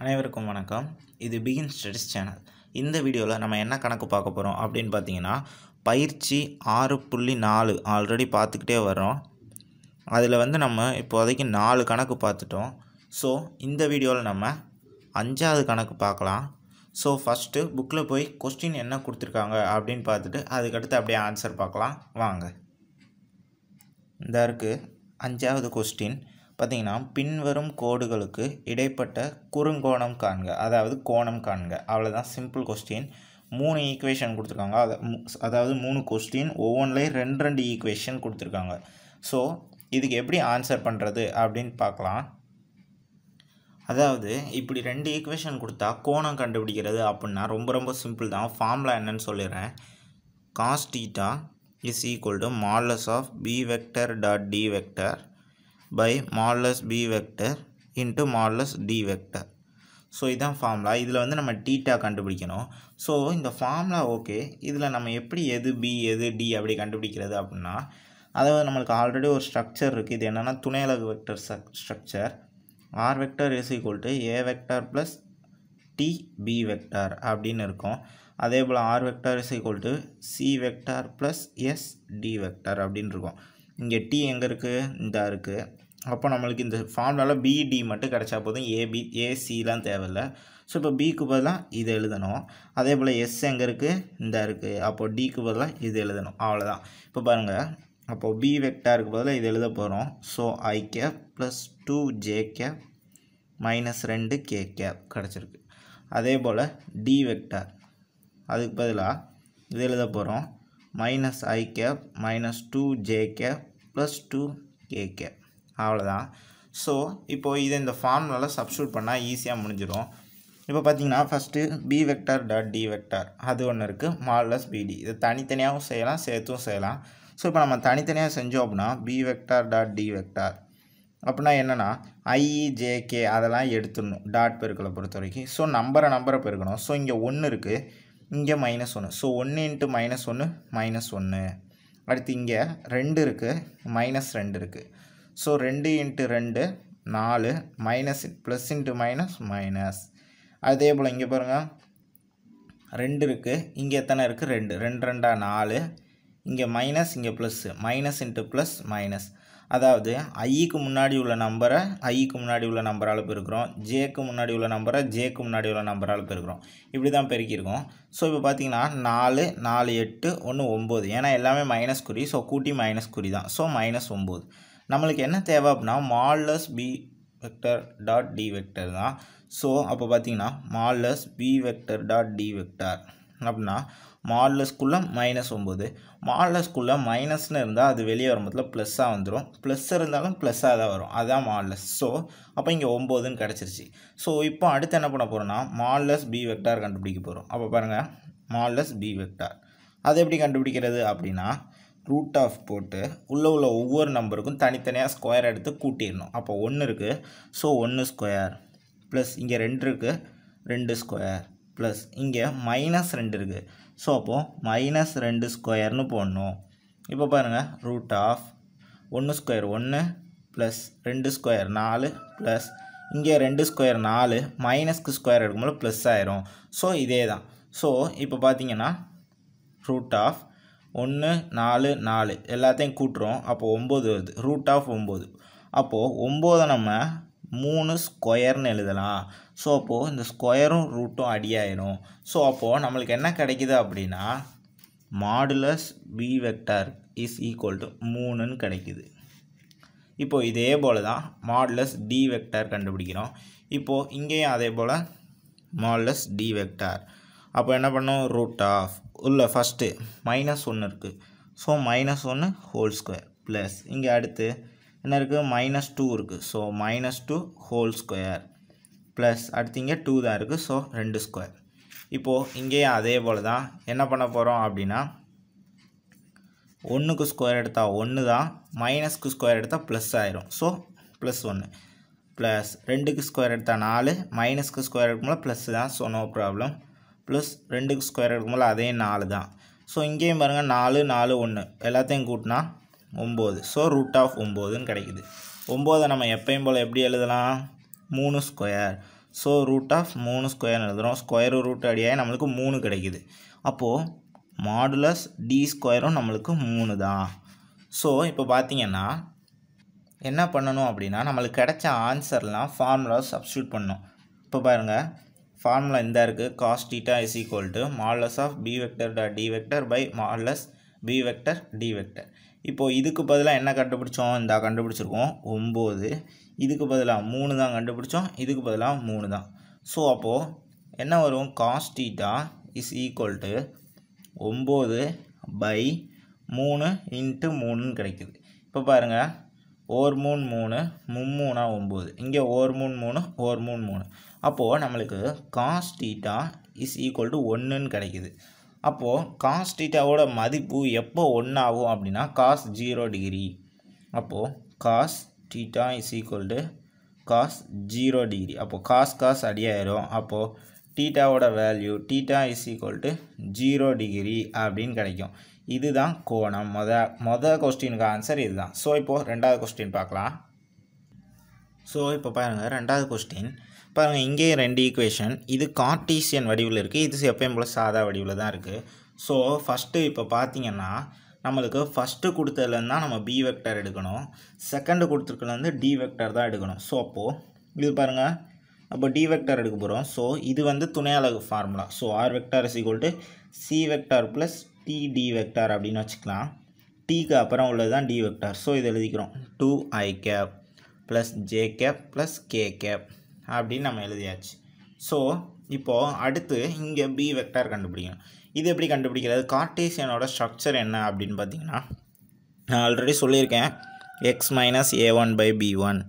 அனைவருக்கும் வணக்கம் இது பிகின் ஸ்டடிஸ் சேனல் இந்த வீடியோவில் நம்ம என்ன கணக்கு பார்க்க போகிறோம் அப்படின்னு பார்த்தீங்கன்னா பயிற்சி ஆறு புள்ளி நாலு ஆல்ரெடி பார்த்துக்கிட்டே வரோம் அதில் வந்து நம்ம இப்போதைக்கு நாலு கணக்கு பார்த்துட்டோம் ஸோ இந்த வீடியோவில் நம்ம அஞ்சாவது கணக்கு பார்க்கலாம் ஸோ ஃபஸ்ட்டு புக்கில் போய் கொஸ்டின் என்ன கொடுத்துருக்காங்க அப்படின்னு பார்த்துட்டு அதுக்கடுத்து அப்படியே ஆன்சர் பார்க்கலாம் வாங்க இந்த இருக்குது அஞ்சாவது கொஸ்டின் பார்த்திங்கன்னா பின்வரும் கோடுகளுக்கு இடைப்பட்ட குறுங்கோணம் காண்க அதாவது கோணம் காண்க அவ்வளோதான் சிம்பிள் கொஸ்டின் மூணு ஈக்குவேஷன் கொடுத்துருக்காங்க அதாவது மூணு கொஸ்டின் ஒவ்வொன்றிலையும் ரெண்டு ரெண்டு ஈக்குவேஷன் கொடுத்துருக்காங்க ஸோ இதுக்கு எப்படி ஆன்சர் பண்ணுறது அப்படின்னு பார்க்கலாம் அதாவது இப்படி ரெண்டு ஈக்குவேஷன் கொடுத்தா கோணம் கண்டுபிடிக்கிறது அப்படின்னா ரொம்ப ரொம்ப சிம்பிள் தான் ஃபார்மில் என்னன்னு சொல்லிடுறேன் cos theta is equal to modulus of b vector dot d vector by modulus b vector into modulus d vector. So இதான் ஃபார்முலா இதில் வந்து நம்ம டீட்டா கண்டுபிடிக்கணும் ஸோ இந்த ஃபார்முலா ஓகே இதில் நம்ம எப்படி எது பி எது டி அப்படி கண்டுபிடிக்கிறது அப்படின்னா அதாவது நம்மளுக்கு ஆல்ரெடி ஒரு structure இருக்குது இது என்னென்னா துணையலகு vector structure r vector is equal to a vector plus t b vector, அப்படின்னு இருக்கும் அதே போல் r vector is equal to c vector plus s d vector அப்படின்னு இருக்கும் இங்கே டி எங்கே இருக்குது இந்த இருக்குது அப்போ நம்மளுக்கு இந்த ஃபார்முலாவில் பிடி மட்டும் கிடச்சா போதும் ஏபி ஏசிலாம் தேவையில்லை ஸோ இப்போ பிக்கு பதிலாக இது எழுதணும் அதே போல் எஸ் எங்கே இருக்குது இந்த இருக்குது அப்போது டிக்கு பதிலாக இது எழுதணும் அவ்வளோதான் இப்போ பாருங்கள் அப்போது பி வெக்டாருக்கு பதிலாக இது எழுத போகிறோம் so i cap plus two j cap minus ரெண்டு கே கேப் கிடச்சிருக்கு அதே போல் டி வெக்டார் அதுக்கு பதிலாக இது எழுத போகிறோம் minus i cap minus two j cap plus two k cap அவ்வளோதான் ஸோ இப்போது இதை இந்த ஃபார்முலாவில் சப்ஸ்டியூட் பண்ணால் ஈஸியாக முடிஞ்சிடும் இப்போ பார்த்தீங்கன்னா first b vector dot d vector அது ஒன்று இருக்குது மால்லஸ் பிடி இதை தனித்தனியாகவும் செய்யலாம் சேர்த்தும் செய்யலாம் ஸோ இப்போ நம்ம தனித்தனியாக செஞ்சோம் அப்படின்னா b vector dot d vector அப்படின்னா என்னென்னா ஐஇஜேகே அதெல்லாம் எடுத்துடணும் டாட் பெருக்களை பொறுத்த வரைக்கும் ஸோ நம்பரை நம்பரை பெருக்கணும் ஸோ இங்கே ஒன்று இருக்குது இங்கே மைனஸ் ஒன்று ஸோ ஒன்று இன்ட்டு மைனஸ் ஒன்று மைனஸ் ஒன்று அடுத்து இங்கே ரெண்டு இருக்குது மைனஸ் ரெண்டு இருக்குது ஸோ ரெண்டு இன்ட்டு ரெண்டு நாலு minus plus into minus minus அதே போல் இங்கே பாருங்கள் ரெண்டு இருக்குது இங்கே எத்தனை இருக்குது ரெண்டு ரெண்டு ரெண்டாக நாலு இங்கே மைனஸ் இங்கே plus minus into plus minus அதாவது ஐக்கு முன்னாடி உள்ள நம்பரை ஐக்கு முன்னாடி உள்ள நம்பரால் பெருக்கிறோம் ஜேக்கு முன்னாடி உள்ள நம்பரை ஜேக்கு முன்னாடி உள்ள நம்பரால் பெருக்கிறோம் இப்படி தான் பெருக்கியிருக்கோம் ஸோ இப்போ பார்த்தீங்கன்னா நாலு நாலு எட்டு ஒன்று ஒம்பது ஏன்னா எல்லாமே மைனஸ் குறி ஸோ கூட்டி மைனஸ் குறி தான் ஸோ மைனஸ் ஒம்பது நம்மளுக்கு என்ன தேவை அப்படின்னா modulus b vector dot d vector தான் ஸோ அப்போ பார்த்தீங்கன்னா modulus b vector dot d vector அப்படின்னா மாடலஸ்குள்ளே மைனஸ் ஒம்பது மாடலஸ்குள்ளே மைனஸ்னு இருந்தால் அது வெளியே வரும்போதுல ப்ளஸ்ஸாக வந்துடும் ப்ளஸ் இருந்தாலும் ப்ளஸ்ஸாக தான் வரும் அதுதான் மாடலஸ் ஸோ அப்போ இங்கே ஒம்போதுன்னு கிடச்சிருச்சு ஸோ இப்போ அடுத்து என்ன பண்ண போகிறோன்னா மாடலஸ் பி வெக்டார் கண்டுபிடிக்க போகிறோம் அப்போ பாருங்கள் மாடலஸ் பி வெக்டார் அது எப்படி கண்டுபிடிக்கிறது அப்படின்னா ரூட் ஆஃப் போட்டு உள்ளே உள்ள ஒவ்வொரு நம்பருக்கும் தனித்தனியாக ஸ்கொயர் எடுத்து கூட்டிடணும் அப்போ ஒன்று இருக்குது ஸோ ஒன்று ஸ்கொயர் ப்ளஸ் இங்கே ரெண்டு இருக்குது ரெண்டு ஸ்கொயர் ப்ளஸ் இங்கே மைனஸ் ரெண்டு இருக்குது ஸோ அப்போது மைனஸ் ரெண்டு ஸ்கொயர்னு போடணும் இப்போ பாருங்கள் ரூட் ஆஃப் ஒன்று ஸ்கொயர் ஒன்று ப்ளஸ் ரெண்டு ஸ்கொயர் நாலு ப்ளஸ் இங்கே ரெண்டு ஸ்கொயர் நாலு மைனஸ்க்கு ஸ்கொயர் எடுக்கும்போது ப்ளஸ் ஆயிரும் ஸோ இதே தான் ஸோ இப்போ பார்த்தீங்கன்னா ரூட் ஆஃப் ஒன்று நாலு நாலு எல்லாத்தையும் கூட்டுறோம் அப்போது ஒம்பது வருது ரூட் ஆஃப் ஒம்பது அப்போது ஒம்போதை நம்ம மூணு ஸ்கொயர்னு எழுதலாம் ஸோ அப்போது இந்த ஸ்கொயரும் ரூட்டும் அடி ஸோ அப்போது நம்மளுக்கு என்ன கிடைக்குது அப்படின்னா modulus b vector is equal to மூணுன்னு கிடைக்கிது இப்போது இதே போல் தான் மாடுலஸ் டி வெக்டார் கண்டுபிடிக்கிறோம் இப்போது இங்கேயும் அதே போல் மாடுலஸ் டி வெக்டார் அப்போ என்ன பண்ணும் ரூட் ஆஃப் உள்ள ஃபஸ்ட்டு மைனஸ் ஒன்று இருக்குது ஸோ மைனஸ் ஒன்று ஹோல் ஸ்கொயர் ப்ளஸ் இங்கே அடுத்து என்ன இருக்குது மைனஸ் டூ இருக்குது so minus two whole square plus இங்கே டூ தான் இருக்குது ஸோ ரெண்டு ஸ்கொயர் இப்போது இங்கேயும் அதே போல் தான் என்ன பண்ண போகிறோம் அப்படின்னா ஒன்றுக்கு ஸ்கொயர் எடுத்தால் ஒன்று தான் மைனஸ்க்கு ஸ்கொயர் எடுத்தால் ப்ளஸ் ஆயிரும் ஸோ ப்ளஸ் ஒன்று ப்ளஸ் ரெண்டுக்கு ஸ்கொயர் எடுத்தால் நாலு மைனஸ்க்கு ஸ்கொயர் எடுக்கும்போது ப்ளஸ் தான் ஸோ நோ ப்ராப்ளம் ப்ளஸ் ரெண்டுக்கு ஸ்கொயர் எடுக்கும்போது அதே நாலு தான் ஸோ இங்கேயும் பாருங்கள் நாலு நாலு ஒன்று எல்லாத்தையும் கூட்டினா ஒம்பது ஸோ ரூட் ஆஃப் ஒம்போதுன்னு கிடைக்குது ஒம்போதை நம்ம எப்பயும் போல் எப்படி எழுதலாம் மூணு ஸ்கொயர் ஸோ ரூட் ஆஃப் மூணு ஸ்கொயர்னு எழுதுகிறோம் ஸ்கொயர் ரூட் அடியாக நம்மளுக்கு மூணு கிடைக்குது அப்போது மாடுலஸ் டி ஸ்கொயரும் நம்மளுக்கு மூணு தான் ஸோ இப்போ பார்த்தீங்கன்னா என்ன பண்ணணும் அப்படின்னா நம்மளுக்கு கிடைச்ச ஆன்சர்லாம் ஃபார்முலா சப்ஸ்டியூட் பண்ணணும் இப்போ பாருங்கள் ஃபார்முலா இந்த இருக்குது cos theta is equal to modulus of b vector dot d vector by modulus b vector d vector இப்போது இதுக்கு பதிலாக என்ன கண்டுபிடிச்சோம் இந்த கண்டுபிடிச்சிருக்கோம் ஒம்பது இதுக்கு பதிலாக மூணு தான் கண்டுபிடிச்சோம் இதுக்கு பதிலாக மூணு தான் ஸோ அப்போது என்ன வரும் காஸ்டீட்டா இஸ் ஈக்குவல் டு ஒம்பது பை மூணு இன்ட்டு மூணுன்னு கிடைக்குது இப்போ பாருங்கள் ஓர் மூணு மூணு மும்மூணா ஒம்பது இங்கே ஓர் மூணு மூணு ஓர் மூணு மூணு அப்போது நம்மளுக்கு காஸ்டீட்டா இஸ் ஈக்குவல் டு ஒன்றுன்னு கிடைக்குது அப்போது காஸ் டீட்டாவோட மதிப்பு எப்போ ஒன்றாகும் அப்படின்னா காஸ் ஜீரோ டிகிரி அப்போது cos theta is equal cos zero degree அப்போது காஸ் காஸ் அடியாயிரும் அப்போது டீட்டாவோட value theta is equal zero degree அப்படின்னு கிடைக்கும் இதுதான் கோணம் மொத மொதல் கொஸ்டினுக்கு ஆன்சர் இதுதான் ஸோ இப்போது ரெண்டாவது கொஸ்டின் பார்க்கலாம் ஸோ இப்போ பாருங்கள் ரெண்டாவது கொஸ்டின் பாருங்கள் இங்கேயும் ரெண்டு ஈக்குவேஷன் இது கார்டீசியன் வடிவில் இருக்குது இது எப்பயும் போல் சாதா வடிவில் தான் இருக்குது ஸோ ஃபஸ்ட்டு இப்போ பார்த்தீங்கன்னா நம்மளுக்கு ஃபஸ்ட்டு கொடுத்ததுலேருந்து தான் நம்ம பி வெக்டர் எடுக்கணும் செகண்டு கொடுத்துருக்குலேருந்து டி வெக்டர் தான் எடுக்கணும் ஸோ அப்போது இது பாருங்கள் அப்போ டி வெக்டர் எடுக்க போகிறோம் ஸோ இது வந்து துணை அலகு formula so r vector is equal to c vector plus t d vector அப்படின்னு வச்சுக்கலாம் டிக்கு அப்புறம் உள்ளது தான் டி வெக்டார் ஸோ இது எழுதிக்கிறோம் two i cap plus j cap plus k cap அப்படின்னு நம்ம எழுதியாச்சு ஸோ இப்போது அடுத்து இங்கே பி வெக்டார் கண்டுபிடிக்கணும் இது எப்படி கண்டுபிடிக்கிறது கார்டேசியனோட ஸ்ட்ரக்சர் என்ன அப்படின்னு பார்த்தீங்கன்னா நான் ஆல்ரெடி சொல்லியிருக்கேன் x minus a one by b one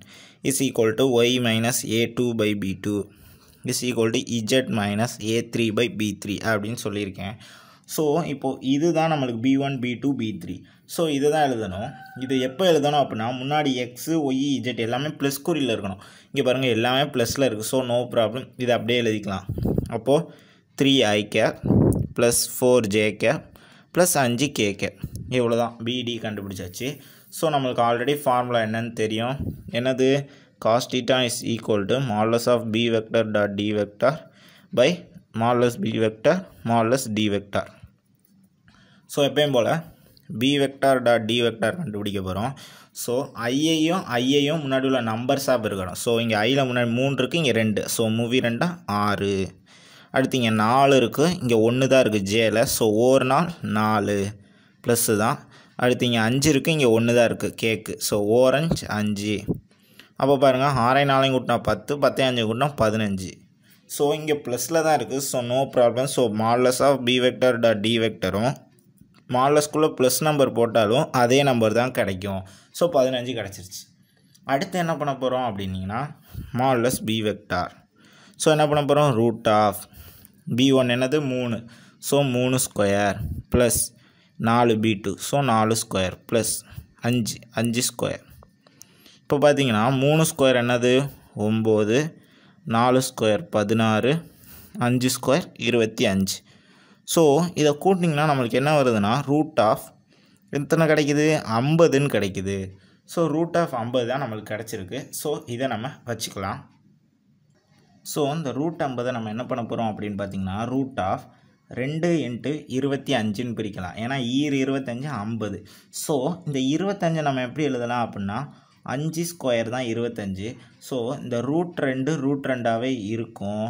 is equal to y minus a two by b two is equal to z minus a three by b three அப்படின்னு சொல்லியிருக்கேன் ஸோ இப்போது இதுதான் நம்மளுக்கு b one b two b three so இதை தான் எழுதணும் இது எப்போ எழுதணும் அப்படின்னா முன்னாடி எக்ஸு ஒய் இஜெட் எல்லாமே ப்ளஸ் குறியில் இருக்கணும் இங்கே பாருங்கள் எல்லாமே ப்ளஸில் இருக்குது ஸோ நோ ப்ராப்ளம் இதை அப்படியே எழுதிக்கலாம் அப்போது three i cap plus four j cap plus அஞ்சு கே கேப் இவ்வளோ தான் பிடி கண்டுபிடிச்சாச்சு ஸோ நம்மளுக்கு ஆல்ரெடி ஃபார்முலா என்னன்னு தெரியும் என்னது cos theta is equal to modulus of b vector dot d vector by modulus b vector modulus d vector so எப்பயும் போல் b vector dot d vector கண்டுபிடிக்க போகிறோம் ஸோ ஐயையும் ஐயையும் முன்னாடி உள்ள நம்பர்ஸாக இருக்கணும் ஸோ இங்கே ஐயில் முன்னாடி மூணு இருக்குது இங்கே ரெண்டு ஸோ மூவி ரெண்டா ஆறு அடுத்து இங்கே நாலு இருக்குது இங்கே ஒன்று தான் இருக்குது ஜேயில் ஸோ ஒரு நாள் நாலு ப்ளஸ்ஸு தான் அடுத்து இங்கே அஞ்சு இருக்குது இங்கே ஒன்று தான் இருக்குது கேக்கு ஸோ ஓரஞ்சு அஞ்சு அப்போ பாருங்கள் ஆறே நாளையும் கூட்டினா பத்து பத்தே அஞ்சு கூட்டினா பதினஞ்சு ஸோ இங்கே ப்ளஸில் தான் இருக்குது so no problem so modulus of b vector dot d வெக்டரும் மாலஸ்குள்ளே ப்ளஸ் நம்பர் போட்டாலும் அதே நம்பர் தான் கிடைக்கும் ஸோ பதினஞ்சு கிடச்சிருச்சு அடுத்து என்ன பண்ண போகிறோம் அப்படின்னிங்கன்னா மாலஸ் பி வெக்டார் ஸோ என்ன பண்ண போகிறோம் ரூட் ஆஃப் பி ஒன் என்னது மூணு ஸோ மூணு ஸ்கொயர் ப்ளஸ் நாலு பி டூ ஸோ நாலு ஸ்கொயர் ப்ளஸ் அஞ்சு அஞ்சு ஸ்கொயர் இப்போ பார்த்தீங்கன்னா மூணு ஸ்கொயர் என்னது ஒம்பது நாலு ஸ்கொயர் பதினாறு அஞ்சு ஸ்கொயர் இருபத்தி அஞ்சு ஸோ இதை கூட்டிங்கன்னா நம்மளுக்கு என்ன வருதுன்னா ரூட் ஆஃப் எத்தனை கிடைக்கிது ஐம்பதுன்னு கிடைக்கிது ஸோ ரூட் ஆஃப் ஐம்பது தான் நம்மளுக்கு கிடச்சிருக்கு ஸோ இதை நம்ம வச்சுக்கலாம் ஸோ இந்த ரூட் ஐம்பதை நம்ம என்ன பண்ண போகிறோம் அப்படின்னு பார்த்திங்கன்னா ரூட் ஆஃப் ரெண்டு இன்ட்டு இருபத்தி அஞ்சுன்னு பிரிக்கலாம் ஏன்னா ஈர் இருபத்தஞ்சு ஐம்பது ஸோ இந்த இருபத்தஞ்சை நம்ம எப்படி எழுதலாம் அப்படின்னா அஞ்சு ஸ்கொயர் தான் இருபத்தஞ்சி ஸோ இந்த ரூட் ரெண்டு ரூட் ரெண்டாகவே இருக்கும்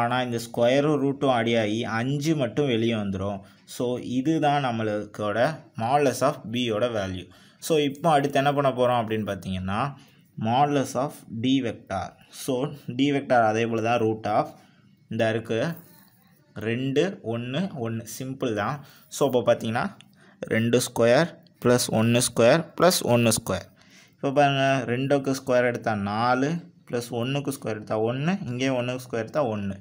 ஆனால் இந்த ஸ்கொயரும் ரூட்டும் அடியாகி அஞ்சு மட்டும் வெளியே வந்துடும் ஸோ இதுதான் நம்மளுக்கோட மாலஸ் ஆஃப் பியோட வேல்யூ ஸோ இப்போ அடுத்து என்ன பண்ண போகிறோம் அப்படின்னு பார்த்தீங்கன்னா modulus of d vector so d vector அதே போல் தான் ரூட் ஆஃப் இந்த இருக்குது ரெண்டு ஒன்று ஒன்று சிம்பிள் தான் ஸோ இப்போ பார்த்தீங்கன்னா ரெண்டு ஸ்கொயர் ப்ளஸ் ஒன்று ஸ்கொயர் ப்ளஸ் ஒன்று ஸ்கொயர் இப்போ பாருங்கள் ரெண்டுக்கு ஸ்கொயர் எடுத்தால் நாலு ப்ளஸ் ஒன்றுக்கு ஸ்கொயர் எடுத்தால் ஒன்று இங்கே ஒன்றுக்கு ஸ்கொயர் எடுத்தால் ஒன்று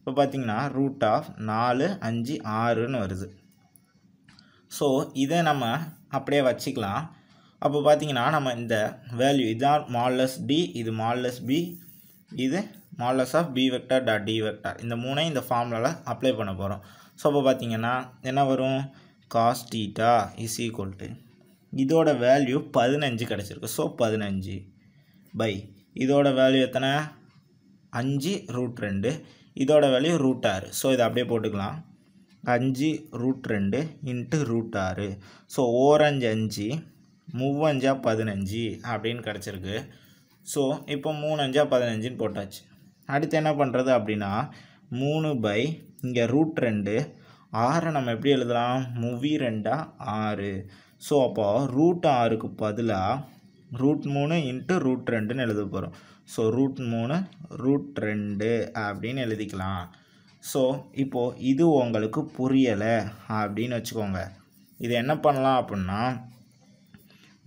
இப்போ பார்த்திங்கன்னா ரூட் ஆஃப் நாலு அஞ்சு ஆறுன்னு வருது ஸோ இதை நம்ம அப்படியே வச்சுக்கலாம் அப்போ பார்த்திங்கன்னா நம்ம இந்த வேல்யூ இதான் மால்லஸ் டி இது மால்லஸ் பி இது modulus of b vector dot d vector இந்த மூணையும் இந்த ஃபார்முலாவில் அப்ளை பண்ண போகிறோம் ஸோ அப்போ பார்த்திங்கன்னா என்ன வரும் காஸ்டீட்டா இஸ் ஈக்குவல் டு இதோட வேல்யூ பதினஞ்சு கிடச்சிருக்கு ஸோ பதினஞ்சு பை இதோட வேல்யூ எத்தனை அஞ்சு ரூட் ரெண்டு இதோட வேல்யூ ரூட் ஆறு ஸோ இதை அப்படியே போட்டுக்கலாம் அஞ்சு ரூட் ரெண்டு இன்ட்டு ரூட் ஆறு ஸோ ஓரஞ்சு அஞ்சு மூவஞ்சா பதினஞ்சு அப்படின்னு கிடச்சிருக்கு ஸோ இப்போ மூணு அஞ்சா பதினஞ்சுன்னு போட்டாச்சு அடுத்து என்ன பண்ணுறது அப்படின்னா மூணு பை இங்கே ரூட் ரெண்டு ஆறை நம்ம எப்படி எழுதலாம் மூவி ரெண்டா ஆறு ஸோ அப்போ ரூட் ஆறுக்கு பதிலாக ரூட் மூணு இன்ட்டு ரூட் ரெண்டுன்னு எழுத போகிறோம் ஸோ ரூட் மூணு ரூட் ரெண்டு அப்படின்னு எழுதிக்கலாம் ஸோ இப்போது இது உங்களுக்கு புரியலை அப்படின்னு வச்சுக்கோங்க இது என்ன பண்ணலாம் அப்படின்னா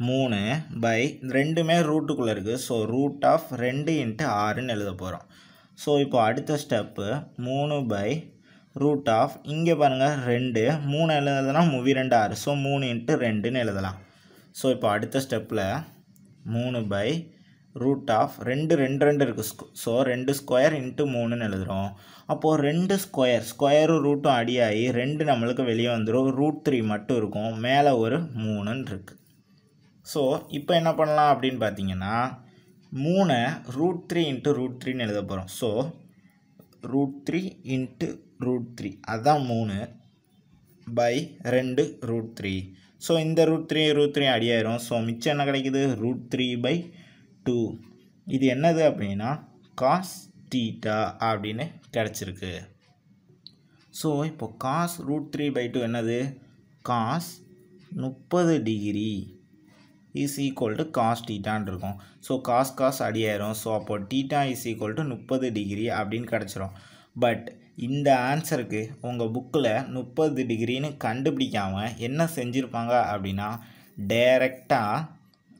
மூணு பை ரெண்டுமே ரூட்டுக்குள்ளே இருக்குது ஸோ ரூட் ஆஃப் ரெண்டு இன்ட்டு ஆறுன்னு எழுத போகிறோம் ஸோ இப்போ அடுத்த ஸ்டெப்பு மூணு பை ரூட் ஆஃப் இங்கே பாருங்கள் ரெண்டு மூணு எழுதுனா மூவி ரெண்டு ஆறு ஸோ மூணு இன்ட்டு ரெண்டுன்னு எழுதலாம் ஸோ இப்போ அடுத்த ஸ்டெப்பில் மூணு பை ரூட் ஆஃப் ரெண்டு ரெண்டு ரெண்டு இருக்குது ஸோ ரெண்டு ஸ்கொயர் இன்ட்டு மூணுன்னு எழுதுகிறோம் அப்போது ரெண்டு ஸ்கொயர் ஸ்கொயரும் ரூட்டும் அடியாகி ரெண்டு நம்மளுக்கு வெளியே வந்துடும் ரூட் த்ரீ மட்டும் இருக்கும் மேலே ஒரு மூணுன்னு இருக்குது ஸோ இப்போ என்ன பண்ணலாம் அப்படின்னு பார்த்தீங்கன்னா மூணை ரூட் த்ரீ இன்ட்டு ரூட் த்ரீன்னு எழுத போகிறோம் so root three into root three அதுதான் மூணு பை ரெண்டு ரூட் த்ரீ ஸோ இந்த ரூட் த்ரீ ரூட் த்ரீ அடியாயிரும் ஸோ மிச்சம் என்ன கிடைக்குது ரூட் த்ரீ பை டூ இது என்னது அப்படின்னா காஸ் டீட்டா அப்படின்னு கிடச்சிருக்கு ஸோ இப்போ cos root three by two என்னது காஸ் முப்பது degree is equal to cos டீட்டான் இருக்கும் ஸோ காஸ் காஸ் அடியாயிரும் ஸோ அப்போ டீட்டா இஸ் ஈக்குவல் டு முப்பது டிகிரி அப்படின்னு கிடச்சிரும் பட் இந்த ஆன்சருக்கு உங்கள் புக்கில் முப்பது டிகிரின்னு கண்டுபிடிக்காமல் என்ன செஞ்சுருப்பாங்க அப்படின்னா டைரெக்டாக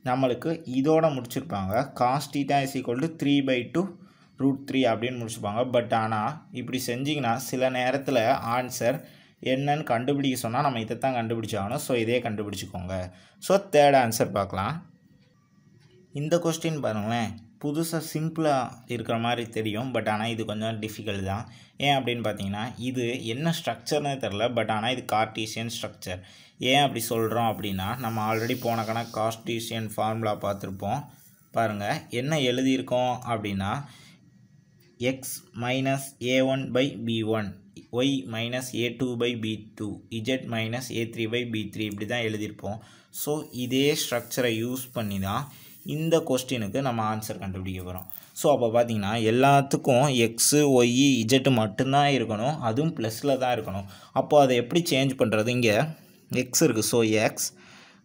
நம்மளுக்கு இதோட முடிச்சிருப்பாங்க cos is equal to three by two root three அப்படின்னு முடிச்சுப்பாங்க பட் ஆனால் இப்படி செஞ்சிங்கன்னா சில நேரத்தில் ஆன்சர் என்னன்னு கண்டுபிடிக்க சொன்னால் நம்ம இதைத்தான் கண்டுபிடிச்சாகணும் ஸோ இதே கண்டுபிடிச்சிக்கோங்க ஸோ தேர்ட் ஆன்சர் பார்க்கலாம் இந்த கொஸ்டின் பாருங்களேன் புதுசாக சிம்பிளாக இருக்கிற மாதிரி தெரியும் பட் ஆனால் இது கொஞ்சம் டிஃபிகல்ட் தான் ஏன் அப்படின்னு பார்த்தீங்கன்னா இது என்ன ஸ்ட்ரக்சர்னே தெரில பட் ஆனால் இது கார்டீசியன் ஸ்ட்ரக்சர் ஏன் அப்படி சொல்கிறோம் அப்படின்னா நம்ம ஆல்ரெடி போன கணக்கு கார்டீசியன் ஃபார்முலா பார்த்துருப்போம் பாருங்கள் என்ன எழுதியிருக்கோம் அப்படின்னா x minus a one by b one y minus a two by b two z minus a three by b three இப்படி தான் எழுதியிருப்போம் ஸோ இதே ஸ்ட்ரக்சரை யூஸ் பண்ணி தான் இந்த கொஸ்டினுக்கு நம்ம ஆன்சர் கண்டுபிடிக்க போகிறோம் ஸோ அப்போ பார்த்தீங்கன்னா எல்லாத்துக்கும் எக்ஸு ஒய் இஜெட்டு மட்டும்தான் இருக்கணும் அதுவும் ப்ளஸில் தான் இருக்கணும் அப்போது அதை எப்படி சேஞ்ச் பண்ணுறது இங்கே எக்ஸ் இருக்குது ஸோ எக்ஸ்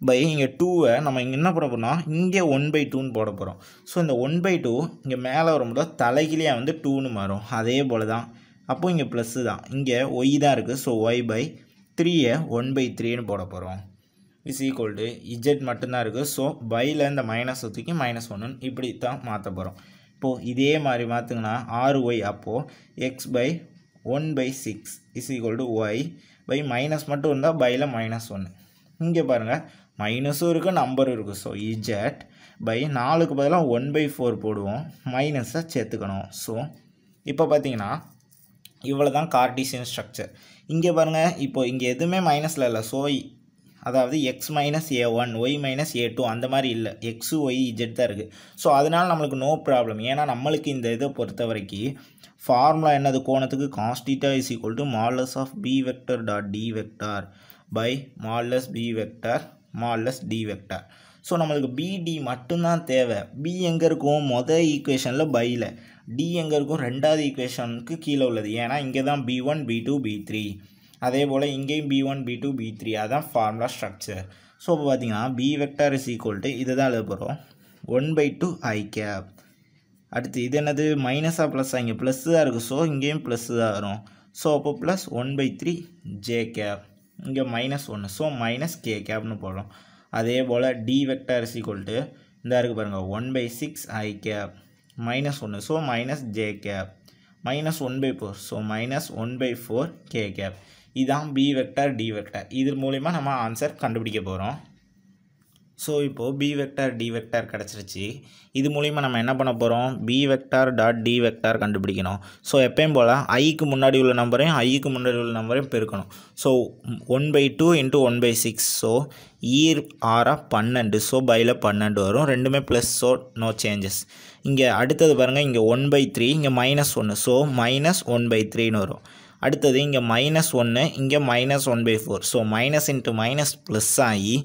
பை இங்கே டூவை நம்ம இங்கே என்ன போட போகிறோம்னா இங்கே ஒன் பை டூன்னு போட போகிறோம் ஸோ இந்த ஒன் பை டூ இங்கே மேலே வரும்போது தலைகிலேயே வந்து டூன்னு மாறும் அதே போல் தான் அப்போது இங்கே ப்ளஸ்ஸு தான் இங்கே ஒய் தான் இருக்குது ஸோ ஒய் பை த்ரீயை ஒன் பை த்ரீன்னு போட போகிறோம் இஸ் ஈக்குவல் டு இஜெட் மட்டும்தான் இருக்குது ஸோ பையில் இந்த மைனஸ் ஒத்துக்கி மைனஸ் ஒன்றுன்னு இப்படி தான் மாற்ற போகிறோம் இப்போது இதே மாதிரி மாற்றுங்கன்னா ஆறு ஒய் அப்போது x by one by six is equal to y by minus மட்டும் இருந்தால் பையில் மைனஸ் ஒன்று இங்கே பாருங்கள் மைனஸும் இருக்குது நம்பரும் இருக்குது ஸோ இஜெட் பை நாலுக்கு பதிலாக ஒன் பை ஃபோர் போடுவோம் மைனஸை சேர்த்துக்கணும் ஸோ இப்போ பார்த்தீங்கன்னா இவ்வளோ தான் கார்டீசியன் ஸ்ட்ரக்சர் இங்கே பாருங்கள் இப்போது இங்கே எதுவுமே மைனஸில் இல்லை ஸோ அதாவது x minus a one y minus a two அந்த மாதிரி இல்லை எக்ஸு ஒய் இஜெட் தான் இருக்குது ஸோ அதனால் நம்மளுக்கு நோ ப்ராப்ளம் ஏன்னா நம்மளுக்கு இந்த இதை பொறுத்த வரைக்கும் ஃபார்முலா என்னது கோணத்துக்கு cos theta is equal to modulus of b vector dot d vector by modulus b vector modulus d vector so நம்மளுக்கு பிடி மட்டும்தான் தேவை பி எங்கே இருக்கும் மொதல் ஈக்குவேஷனில் பையில் டி எங்கே இருக்கும் ரெண்டாவது ஈக்குவேஷனுக்கு கீழே உள்ளது ஏன்னா இங்கே தான் b one b two b three அதே போல் இங்கேயும் b one b two b three அதுதான் ஃபார்முலா ஸ்ட்ரக்சர் ஸோ இப்போ பார்த்தீங்கன்னா b vector is equal to இதை தான் எழுத போகிறோம் one by two i cap அடுத்து இது என்னது மைனஸாக ப்ளஸ்ஸாக இங்கே ப்ளஸ்ஸு தான் இருக்குது ஸோ இங்கேயும் ப்ளஸ் தான் வரும் ஸோ அப்போ plus one by three j cap இங்கே மைனஸ் ஒன்று ஸோ மைனஸ் கே கேப்னு போடுறோம் அதே போல் d vector is equal to இதாக இருக்குது பாருங்கள் one by six i cap minus ஒன்று so minus j cap minus one by four so minus one by four k cap இதுதான் பி வெக்டர் டி வெக்டர் இது மூலிமா நம்ம ஆன்சர் கண்டுபிடிக்க போகிறோம் ஸோ இப்போது பி வெக்டார் டி வெக்டார் கிடச்சிருச்சு இது மூலிமா நம்ம என்ன பண்ண போகிறோம் b vector dot d vector கண்டுபிடிக்கணும் ஸோ எப்பயும் போல் ஐக்கு முன்னாடி உள்ள நம்பரையும் ஐக்கு முன்னாடி உள்ள நம்பரையும் பெருக்கணும் so one by two into one by six so ஈர் ஆறாக பன்னெண்டு ஸோ பையில் பன்னெண்டு வரும் ரெண்டுமே ப்ளஸ் ஸோ நோ சேஞ்சஸ் இங்கே அடுத்தது பாருங்கள் இங்கே ஒன் பை த்ரீ இங்கே மைனஸ் ஒன்று ஸோ மைனஸ் ஒன் பை த்ரீன்னு வரும் அடுத்தது இங்கே மைனஸ் ஒன்று இங்கே minus one by four so minus into minus plus ஆகி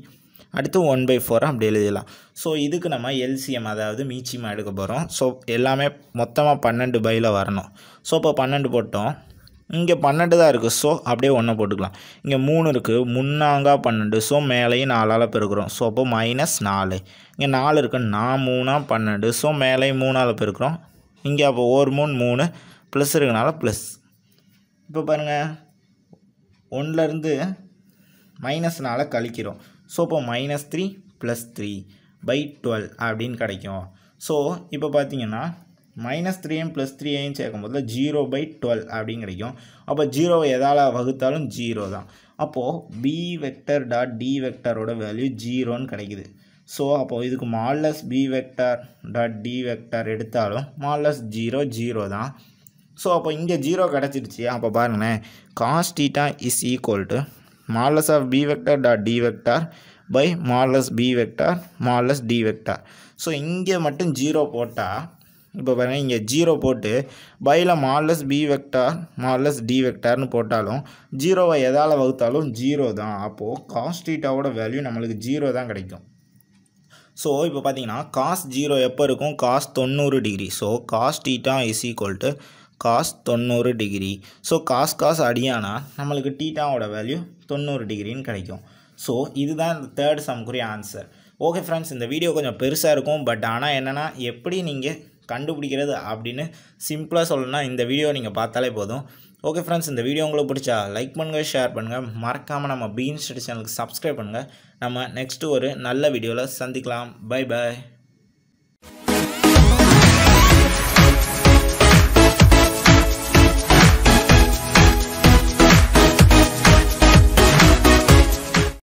அடுத்து ஒன் பை ஃபோர் அப்படி எழுதிடலாம் ஸோ இதுக்கு நம்ம எல்சிஎம் அதாவது மீச்சியம் எடுக்க போகிறோம் ஸோ எல்லாமே மொத்தமாக பன்னெண்டு பையில் வரணும் ஸோ இப்போ பன்னெண்டு போட்டோம் இங்கே பன்னெண்டு தான் இருக்குது ஸோ அப்படியே ஒன்று போட்டுக்கலாம் இங்கே மூணு இருக்குது முன்னாங்கா பன்னெண்டு ஸோ மேலேயும் நாலால் பெருக்கிறோம் ஸோ அப்போ மைனஸ் நாலு இங்கே நாலு இருக்குது நான் மூணாக பன்னெண்டு ஸோ மேலேயும் மூணால் பெருக்கிறோம் இங்கே அப்போ ஒரு மூணு மூணு ப்ளஸ் இருக்கனால ப்ளஸ் இப்போ பாருங்கள் ஒன்லேருந்து மைனஸ்னால் கழிக்கிறோம் ஸோ இப்போ minus three plus three by twelve அப்படின்னு கிடைக்கும் ஸோ இப்போ பார்த்தீங்கன்னா மைனஸ் த்ரீயும் ப்ளஸ் த்ரீயையும் சேர்க்கும் போது ஜீரோ பை டுவெல் அப்படின்னு கிடைக்கும் அப்போ ஜீரோவை எதால் வகுத்தாலும் ஜீரோ தான் அப்போது பி வெக்டர் டாட் டி வெக்டரோட வேல்யூ ஜீரோன்னு கிடைக்குது ஸோ அப்போது இதுக்கு modulus b vector dot d vector எடுத்தாலும் மால்லஸ் ஜீரோ ஜீரோ தான் ஸோ அப்போ இங்கே ஜீரோ கிடச்சிருச்சு அப்போ பாருங்களேன் cos theta is equal to modulus of b vector dot d vector by modulus b vector modulus d vector so இங்கே மட்டும் zero போட்டால் இப்போ பாருங்கள் இங்கே ஜீரோ போட்டு பையில் modulus b vector modulus d வெக்டார்னு போட்டாலும் ஜீரோவை எதால் வகுத்தாலும் ஜீரோ தான் அப்போது காஸ்டீட்டாவோட வேல்யூ நம்மளுக்கு ஜீரோ தான் கிடைக்கும் ஸோ இப்போ பார்த்தீங்கன்னா காஸ் ஜீரோ எப்போ இருக்கும் காஸ் தொண்ணூறு degree so cos theta is equal to cos தொண்ணூறு டிகிரி ஸோ காஸ் காஸ் அடியானா நம்மளுக்கு டீட்டாவோட வேல்யூ தொண்ணூறு டிகிரின்னு கிடைக்கும் ஸோ இதுதான் இந்த தேர்ட் சம்குரிய ஆன்சர் ஓகே ஃப்ரெண்ட்ஸ் இந்த வீடியோ கொஞ்சம் பெருசாக இருக்கும் பட் ஆனால் என்னென்னா எப்படி நீங்கள் கண்டுபிடிக்கிறது அப்படின்னு சிம்பிளாக சொல்லணும்னா இந்த வீடியோ நீங்கள் பார்த்தாலே போதும் ஓகே ஃப்ரெண்ட்ஸ் இந்த வீடியோ உங்களுக்கு பிடிச்சா லைக் பண்ணுங்கள் ஷேர் பண்ணுங்கள் மறக்காமல் நம்ம பீன்ஸ்டடி சேனலுக்கு சப்ஸ்கிரைப் பண்ணுங்கள் நம்ம நெக்ஸ்ட்டு ஒரு நல்ல வீடியோவில் சந்திக்கலாம் பை பாய்